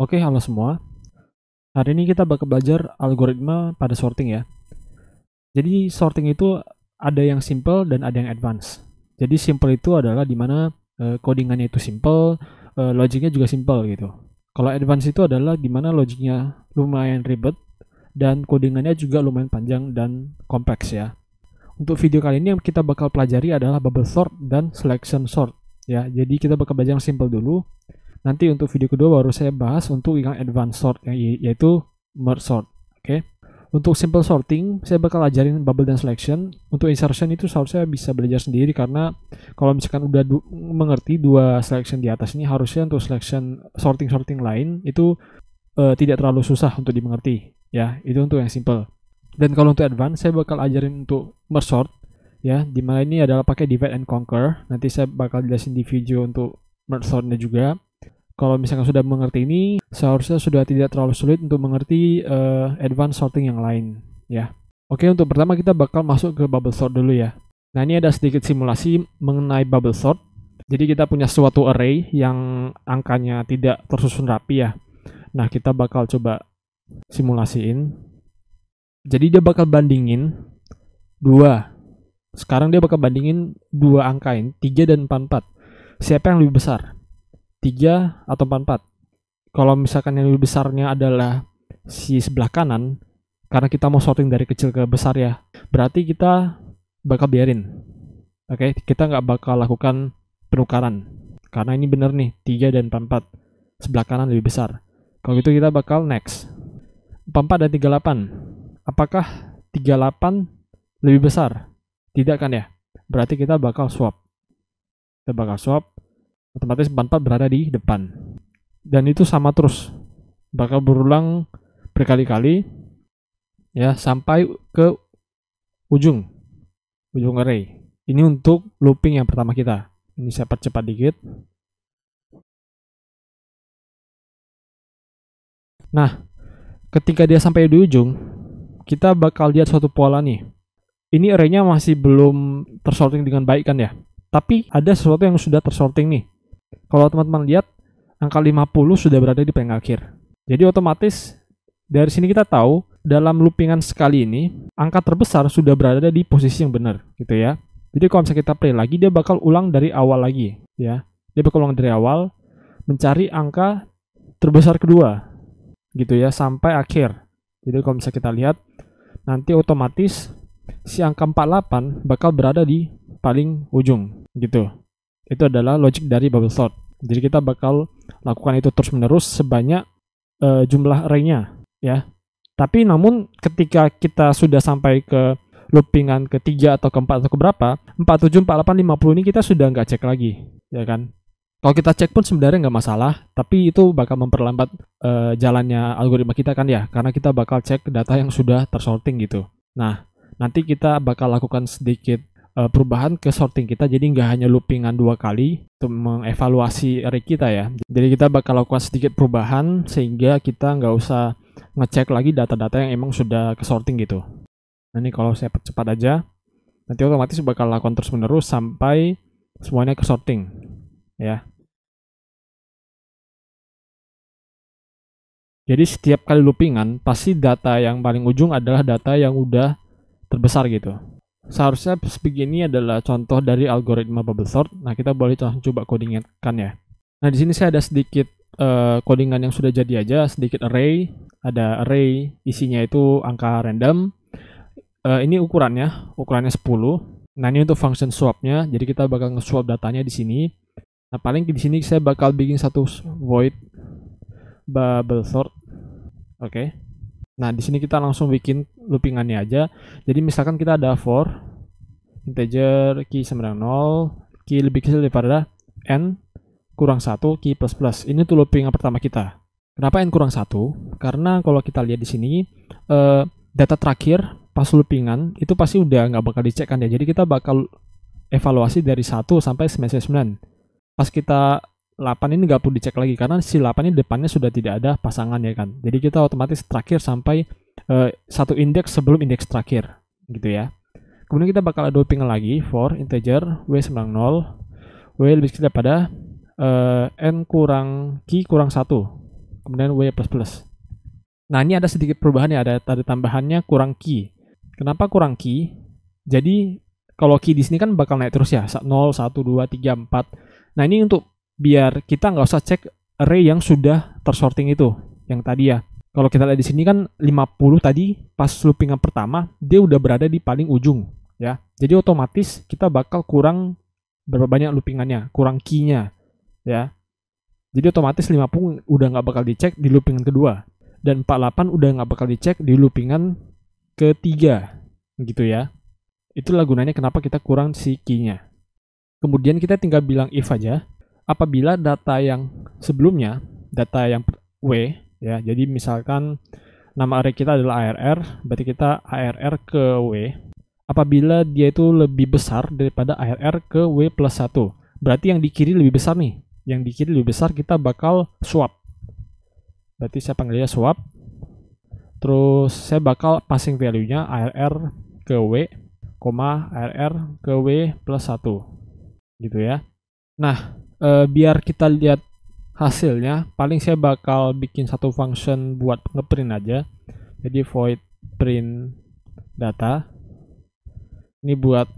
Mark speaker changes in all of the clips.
Speaker 1: Oke, halo semua. Hari ini kita bakal belajar algoritma pada sorting ya. Jadi sorting itu ada yang simple dan ada yang advance. Jadi simple itu adalah dimana e, eh, codingannya itu simple, e, logiknya juga simple gitu. Kalau advance itu adalah dimana logiknya lumayan ribet dan codingannya juga lumayan panjang dan kompleks ya. Untuk video kali ini yang kita bakal pelajari adalah bubble sort dan selection sort ya. Jadi kita bakal belajar yang simple dulu, Nanti untuk video kedua baru saya bahas untuk yang advanced sort yaitu merge sort. Oke. Okay? Untuk simple sorting, saya bakal ajarin bubble dan selection. Untuk insertion itu seharusnya bisa belajar sendiri karena kalau misalkan udah du mengerti dua selection di atas ini harusnya untuk selection sorting-sorting lain itu uh, tidak terlalu susah untuk dimengerti ya. Itu untuk yang simple. Dan kalau untuk advance, saya bakal ajarin untuk merge sort ya, dimana ini adalah pakai divide and conquer. Nanti saya bakal jelasin di video untuk merge sortnya juga. Kalau misalkan sudah mengerti ini, seharusnya sudah tidak terlalu sulit untuk mengerti uh, eh, advanced sorting yang lain, ya. Oke, untuk pertama kita bakal masuk ke bubble sort dulu ya. Nah, ini ada sedikit simulasi mengenai bubble sort. Jadi kita punya suatu array yang angkanya tidak tersusun rapi ya. Nah, kita bakal coba simulasiin. Jadi dia bakal bandingin dua. Sekarang dia bakal bandingin dua angka ini, 3 dan 44. Siapa yang lebih besar? Tiga atau empat empat. Kalau misalkan yang lebih besarnya adalah si sebelah kanan, karena kita mau sorting dari kecil ke besar ya, berarti kita bakal biarin. Oke, okay? kita nggak bakal lakukan penukaran. Karena ini bener nih, 3 dan 44. Sebelah kanan lebih besar. Kalau gitu kita bakal next. 44 dan 38. Apakah 38 lebih besar? Tidak kan ya? Berarti kita bakal swap. Kita bakal swap otomatis 44 berada di depan. Dan itu sama terus. Bakal berulang berkali-kali ya sampai ke ujung ujung array. Ini untuk looping yang pertama kita. Ini saya percepat dikit. Nah, ketika dia sampai di ujung, kita bakal lihat suatu pola nih. Ini arraynya masih belum tersorting dengan baik kan ya. Tapi ada sesuatu yang sudah tersorting nih kalau teman-teman lihat angka 50 sudah berada di pengakhir, akhir. Jadi otomatis dari sini kita tahu dalam loopingan sekali ini angka terbesar sudah berada di posisi yang benar gitu ya. Jadi kalau misalnya kita play lagi dia bakal ulang dari awal lagi ya. Dia bakal ulang dari awal mencari angka terbesar kedua gitu ya sampai akhir. Jadi kalau misalnya kita lihat nanti otomatis si angka 48 bakal berada di paling ujung gitu itu adalah logic dari bubble sort. Jadi kita bakal lakukan itu terus menerus sebanyak uh, jumlah array-nya ya. Tapi namun ketika kita sudah sampai ke loopingan ketiga atau keempat atau keberapa, 47, 48, 50 ini kita sudah nggak cek lagi, ya kan? Kalau kita cek pun sebenarnya nggak masalah, tapi itu bakal memperlambat uh, jalannya algoritma kita kan ya, karena kita bakal cek data yang sudah tersorting gitu. Nah, nanti kita bakal lakukan sedikit Eh, perubahan ke sorting kita jadi nggak hanya loopingan dua kali untuk mengevaluasi array kita ya jadi kita bakal lakukan sedikit perubahan sehingga kita nggak usah ngecek lagi data-data yang emang sudah ke sorting gitu nah ini kalau saya percepat aja nanti otomatis bakal lakukan terus menerus sampai semuanya ke sorting ya Jadi setiap kali loopingan, pasti data yang paling ujung adalah data yang udah terbesar gitu seharusnya Speak adalah contoh dari algoritma bubble sort. Nah, kita boleh langsung coba codingkan ya. Nah, di sini saya ada sedikit uh, codingan yang sudah jadi aja, sedikit array. Ada array isinya itu angka random. Uh, ini ukurannya, ukurannya 10. Nah, ini untuk function swap-nya. Jadi kita bakal nge-swap datanya di sini. Nah, paling di sini saya bakal bikin satu void bubble sort. Oke. Okay. Nah, di sini kita langsung bikin loopingannya aja. Jadi misalkan kita ada for integer key sama dengan 0, key lebih kecil daripada n kurang 1 key plus plus. Ini tuh looping yang pertama kita. Kenapa n kurang 1? Karena kalau kita lihat di sini uh, data terakhir pas loopingan itu pasti udah nggak bakal dicek kan ya. Jadi kita bakal evaluasi dari 1 sampai semester 9. Pas kita 8 ini nggak perlu dicek lagi karena si 8 ini depannya sudah tidak ada pasangan ya kan. Jadi kita otomatis terakhir sampai uh, satu indeks sebelum indeks terakhir gitu ya. Kemudian kita bakal ada doping lagi for integer w 90 w lebih kecil daripada uh, n kurang q kurang 1 kemudian w plus plus. Nah ini ada sedikit perubahan ya ada tadi tambahannya kurang q. Kenapa kurang q? Jadi kalau ki di sini kan bakal naik terus ya, 0, 1, 2, 3, 4. Nah ini untuk biar kita nggak usah cek array yang sudah tersorting itu yang tadi ya. Kalau kita lihat di sini kan 50 tadi pas looping pertama dia udah berada di paling ujung ya. Jadi otomatis kita bakal kurang berapa banyak loopingannya, kurang key ya. Jadi otomatis 50 udah nggak bakal dicek di loopingan kedua dan 48 udah nggak bakal dicek di loopingan ketiga gitu ya. Itulah gunanya kenapa kita kurang si key Kemudian kita tinggal bilang if aja apabila data yang sebelumnya, data yang W, ya, jadi misalkan nama array kita adalah ARR, berarti kita ARR ke W, apabila dia itu lebih besar daripada ARR ke W plus 1, berarti yang di kiri lebih besar nih, yang di kiri lebih besar kita bakal swap. Berarti saya panggilnya swap, terus saya bakal passing value-nya ARR ke W, koma ARR ke W plus 1, gitu ya. Nah, uh, biar kita lihat hasilnya paling saya bakal bikin satu function buat ngeprint aja jadi void print data ini buat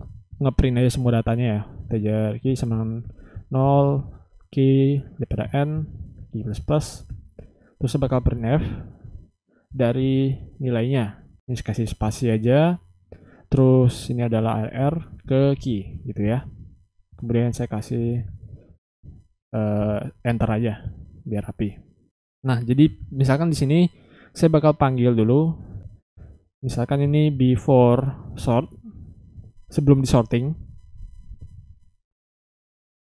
Speaker 1: ngeprint aja semua datanya ya integer key sama 0 key daripada n key plus plus terus saya bakal print f dari nilainya ini saya kasih spasi aja terus ini adalah rr ke key gitu ya kemudian saya kasih uh, enter aja biar rapi. Nah, jadi misalkan di sini saya bakal panggil dulu misalkan ini before sort sebelum disorting.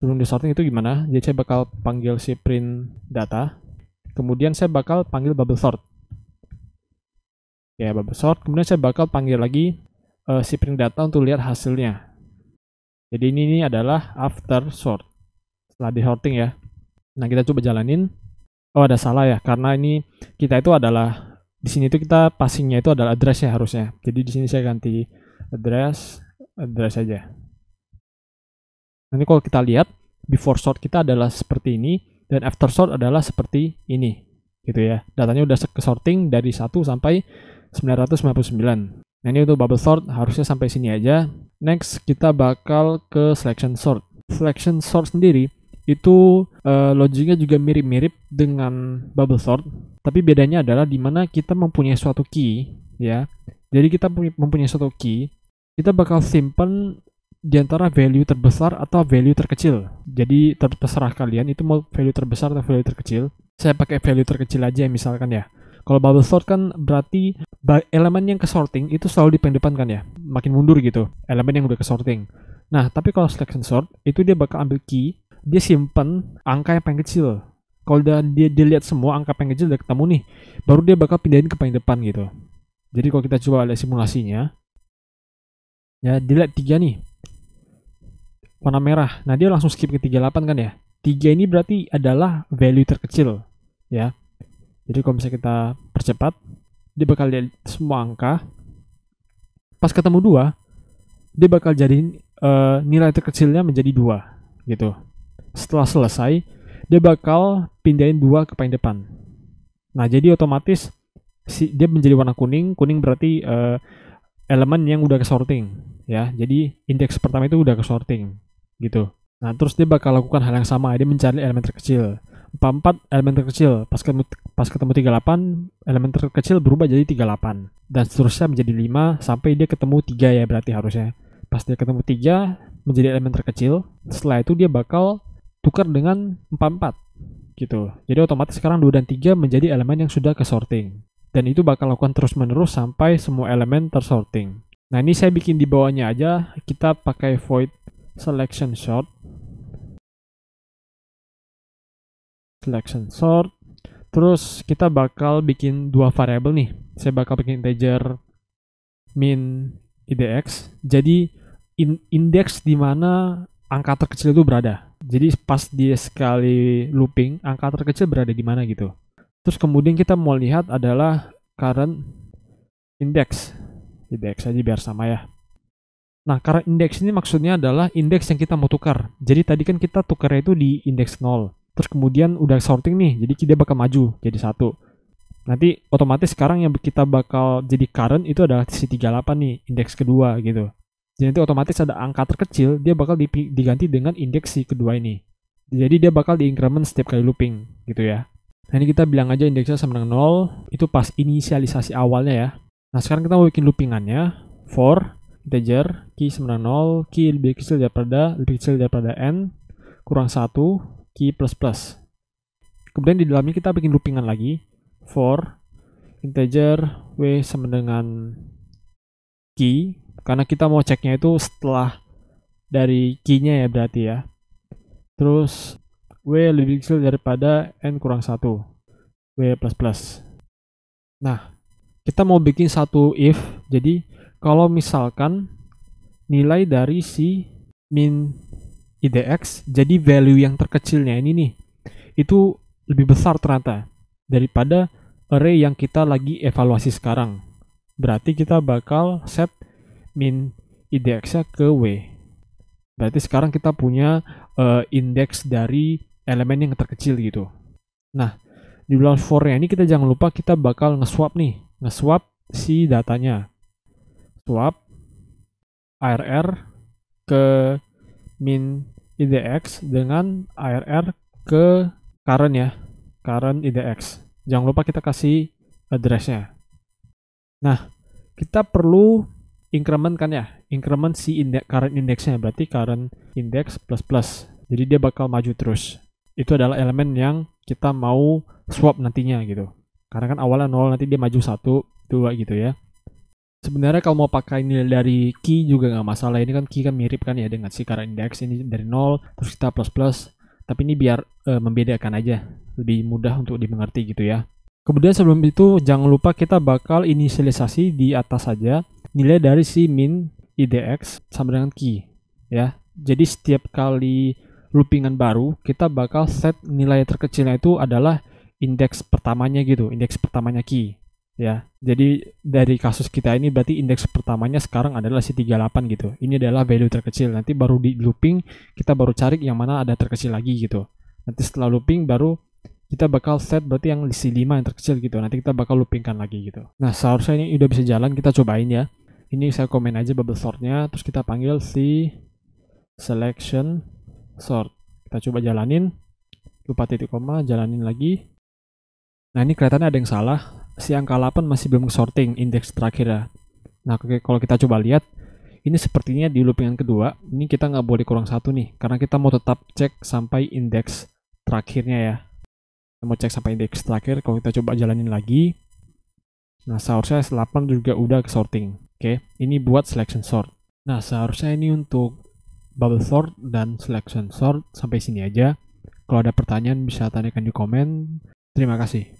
Speaker 1: Sebelum disorting itu gimana? Jadi saya bakal panggil si print data. Kemudian saya bakal panggil bubble sort. Ya, bubble sort. Kemudian saya bakal panggil lagi uh, si print data untuk lihat hasilnya. Jadi ini, ini adalah after sort setelah di sorting ya. Nah kita coba jalanin. Oh ada salah ya karena ini kita itu adalah di sini itu kita passingnya itu adalah address addressnya harusnya. Jadi di sini saya ganti address address saja. Nanti kalau kita lihat before sort kita adalah seperti ini dan after sort adalah seperti ini gitu ya. Datanya udah ke sorting dari 1 sampai 999. Nah ini untuk bubble sort harusnya sampai sini aja. Next kita bakal ke selection sort. Selection sort sendiri itu uh, logiknya juga mirip-mirip dengan bubble sort tapi bedanya adalah di mana kita mempunyai suatu key ya jadi kita mempunyai suatu key kita bakal simpan di antara value terbesar atau value terkecil jadi terserah kalian itu mau value terbesar atau value terkecil saya pakai value terkecil aja misalkan ya kalau bubble sort kan berarti elemen yang ke sorting itu selalu di depan kan ya makin mundur gitu elemen yang udah ke sorting nah tapi kalau selection sort itu dia bakal ambil key dia simpen angka yang paling kecil kalau udah dia dilihat semua angka paling kecil udah ketemu nih baru dia bakal pindahin ke paling depan gitu jadi kalau kita coba lihat simulasinya ya dilihat tiga nih warna merah nah dia langsung skip ke 38 kan ya tiga ini berarti adalah value terkecil ya jadi kalau misalnya kita percepat dia bakal lihat semua angka pas ketemu dua dia bakal jadi uh, eh, nilai terkecilnya menjadi dua gitu setelah selesai, dia bakal pindahin dua ke paling depan. Nah, jadi otomatis si, dia menjadi warna kuning. Kuning berarti uh, elemen yang udah ke sorting, ya. Jadi indeks pertama itu udah ke sorting, gitu. Nah, terus dia bakal lakukan hal yang sama. Dia mencari elemen terkecil. 44 elemen terkecil. Pas ketemu, pas ketemu 38, elemen terkecil berubah jadi 38. Dan seterusnya menjadi 5 sampai dia ketemu 3 ya berarti harusnya. Pas dia ketemu 3, menjadi elemen terkecil. Setelah itu dia bakal ditukar dengan 44 gitu. Jadi otomatis sekarang 2 dan 3 menjadi elemen yang sudah kesorting Dan itu bakal lakukan terus-menerus sampai semua elemen tersorting. Nah ini saya bikin di bawahnya aja, kita pakai void selection sort. Selection sort. Terus kita bakal bikin dua variabel nih. Saya bakal bikin integer min idx. Jadi in, indeks di mana angka terkecil itu berada. Jadi pas dia sekali looping, angka terkecil berada di mana gitu. Terus kemudian kita mau lihat adalah current index. Index aja biar sama ya. Nah, current index ini maksudnya adalah index yang kita mau tukar. Jadi tadi kan kita tukar itu di index 0. Terus kemudian udah sorting nih, jadi dia bakal maju jadi satu. Nanti otomatis sekarang yang kita bakal jadi current itu adalah c 38 nih, indeks kedua gitu. Jadi nanti otomatis ada angka terkecil, dia bakal diganti dengan indeks si kedua ini. Jadi dia bakal diincrement setiap kali looping gitu ya. Nah ini kita bilang aja indeksnya sama dengan 0, itu pas inisialisasi awalnya ya. Nah sekarang kita mau bikin loopingannya, for integer key sama dengan 0, key lebih kecil daripada lebih kecil daripada n, kurang 1, key plus plus. Kemudian di dalamnya kita bikin loopingan lagi, for integer w sama dengan key karena kita mau ceknya itu setelah dari key-nya ya berarti ya. Terus W lebih kecil daripada N kurang 1. W++. plus plus Nah, kita mau bikin satu if. Jadi, kalau misalkan nilai dari si min IDX, jadi value yang terkecilnya ini nih, itu lebih besar ternyata daripada array yang kita lagi evaluasi sekarang. Berarti kita bakal set min indeksnya ke W. Berarti sekarang kita punya uh, indeks dari elemen yang terkecil gitu. Nah, di bulan for ini kita jangan lupa kita bakal nge-swap nih. Nge-swap si datanya. Swap ARR ke min IDX dengan ARR ke current ya. Current IDX. Jangan lupa kita kasih addressnya. Nah, kita perlu increment kan ya increment si index current indexnya berarti current index plus plus jadi dia bakal maju terus itu adalah elemen yang kita mau swap nantinya gitu karena kan awalnya nol, nanti dia maju satu, dua gitu ya sebenarnya kalau mau pakai nilai dari key juga nggak masalah ini kan key kan mirip kan ya dengan si current index ini dari nol terus kita plus plus tapi ini biar e, membedakan aja lebih mudah untuk dimengerti gitu ya kemudian sebelum itu jangan lupa kita bakal inisialisasi di atas saja nilai dari si min IDX sama dengan key ya. Jadi setiap kali loopingan baru kita bakal set nilai terkecilnya itu adalah indeks pertamanya gitu, indeks pertamanya key ya. Jadi dari kasus kita ini berarti indeks pertamanya sekarang adalah si 38 gitu. Ini adalah value terkecil. Nanti baru di looping kita baru cari yang mana ada terkecil lagi gitu. Nanti setelah looping baru kita bakal set berarti yang si 5 yang terkecil gitu. Nanti kita bakal loopingkan lagi gitu. Nah, seharusnya ini udah bisa jalan kita cobain ya ini saya komen aja bubble sortnya terus kita panggil si selection sort kita coba jalanin lupa titik koma jalanin lagi nah ini kelihatannya ada yang salah si angka 8 masih belum sorting indeks terakhir ya nah kalau kita coba lihat ini sepertinya di loopingan kedua ini kita nggak boleh kurang satu nih karena kita mau tetap cek sampai indeks terakhirnya ya kita mau cek sampai indeks terakhir kalau kita coba jalanin lagi nah seharusnya 8 juga udah ke sorting Oke, okay, ini buat selection sort. Nah, seharusnya ini untuk bubble sort dan selection sort. Sampai sini aja. Kalau ada pertanyaan bisa tanyakan di komen. Terima kasih.